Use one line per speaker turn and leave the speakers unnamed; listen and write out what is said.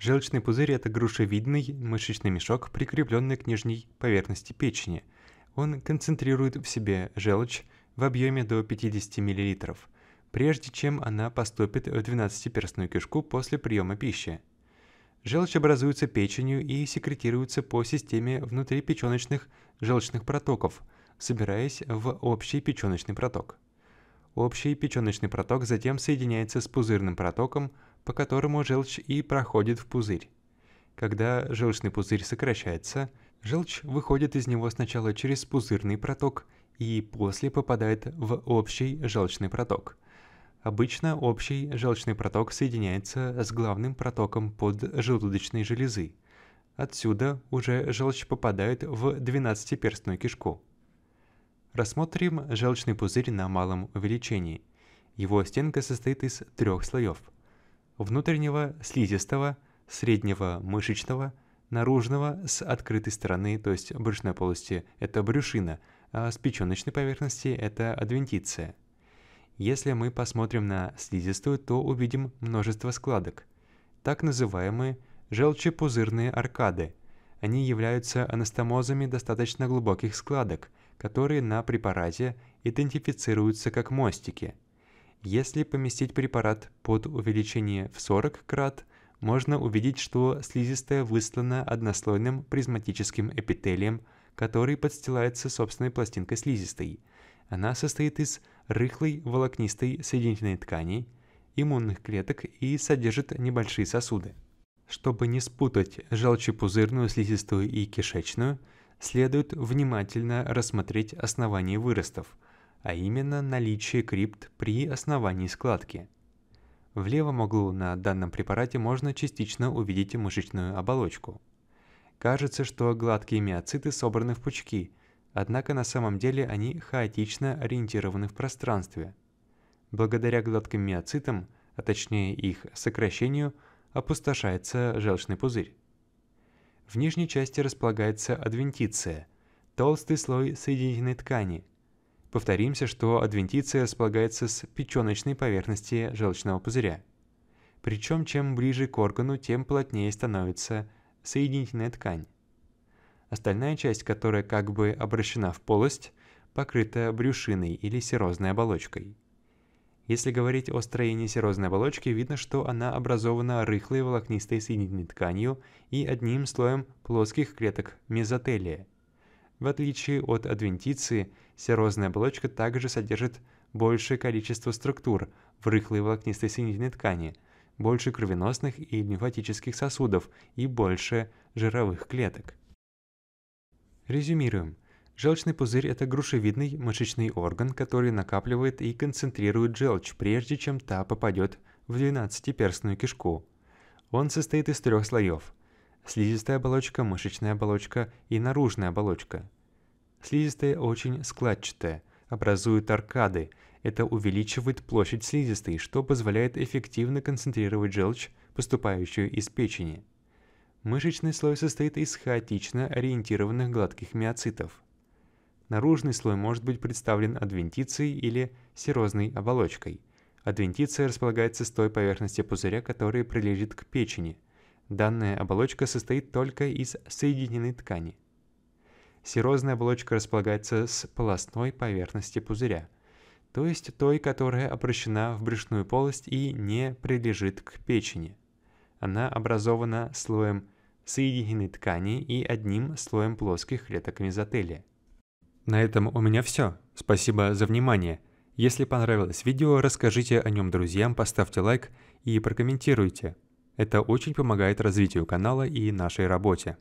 Желчный пузырь – это грушевидный мышечный мешок, прикрепленный к нижней поверхности печени. Он концентрирует в себе желчь в объеме до 50 мл, прежде чем она поступит в 12-перстную кишку после приема пищи. Желчь образуется печенью и секретируется по системе внутрипеченочных желчных протоков, собираясь в общий печеночный проток. Общий печеночный проток затем соединяется с пузырным протоком – по которому желчь и проходит в пузырь. Когда желчный пузырь сокращается, желчь выходит из него сначала через пузырный проток и после попадает в общий желчный проток. Обычно общий желчный проток соединяется с главным протоком под поджелудочной железы. Отсюда уже желчь попадает в 12-перстную кишку. Рассмотрим желчный пузырь на малом увеличении. Его стенка состоит из трех слоев – внутреннего слизистого, среднего мышечного, наружного с открытой стороны, то есть брюшной полости – это брюшина, а с печеночной поверхности – это адвентиция. Если мы посмотрим на слизистую, то увидим множество складок. Так называемые желчепузырные аркады. Они являются анастомозами достаточно глубоких складок, которые на препарате идентифицируются как мостики – если поместить препарат под увеличение в 40 крат, можно увидеть, что слизистая выслана однослойным призматическим эпителием, который подстилается собственной пластинкой слизистой. Она состоит из рыхлой волокнистой соединительной ткани, иммунных клеток и содержит небольшие сосуды. Чтобы не спутать желчепузырную слизистую и кишечную, следует внимательно рассмотреть основание выростов – а именно наличие крипт при основании складки. В левом углу на данном препарате можно частично увидеть мышечную оболочку. Кажется, что гладкие миоциты собраны в пучки, однако на самом деле они хаотично ориентированы в пространстве. Благодаря гладким миоцитам, а точнее их сокращению, опустошается желчный пузырь. В нижней части располагается адвентиция – толстый слой соединительной ткани, Повторимся, что адвентиция располагается с печеночной поверхности желчного пузыря. Причем чем ближе к органу, тем плотнее становится соединительная ткань. Остальная часть, которая как бы обращена в полость, покрыта брюшиной или серозной оболочкой. Если говорить о строении серозной оболочки, видно, что она образована рыхлой волокнистой соединительной тканью и одним слоем плоских клеток мезотелия – в отличие от адвентиции, серозная оболочка также содержит большее количество структур в рыхлой волокнистой соединительной ткани, больше кровеносных и лимфатических сосудов и больше жировых клеток. Резюмируем. Желчный пузырь – это грушевидный мышечный орган, который накапливает и концентрирует желчь, прежде чем та попадет в двенадцатиперстную кишку. Он состоит из трех слоев – слизистая оболочка, мышечная оболочка и наружная оболочка. Слизистая очень складчатая, образует аркады, это увеличивает площадь слизистой, что позволяет эффективно концентрировать желчь, поступающую из печени. Мышечный слой состоит из хаотично ориентированных гладких миоцитов. Наружный слой может быть представлен адвентицией или серозной оболочкой. Адвентиция располагается с той поверхности пузыря, которая прилежит к печени – Данная оболочка состоит только из соединенной ткани. Серозная оболочка располагается с полостной поверхности пузыря, то есть той, которая обращена в брюшную полость и не прилежит к печени. Она образована слоем соединенной ткани и одним слоем плоских клеток мезотелия. На этом у меня все. Спасибо за внимание. Если понравилось видео, расскажите о нем друзьям, поставьте лайк и прокомментируйте. Это очень помогает развитию канала и нашей работе.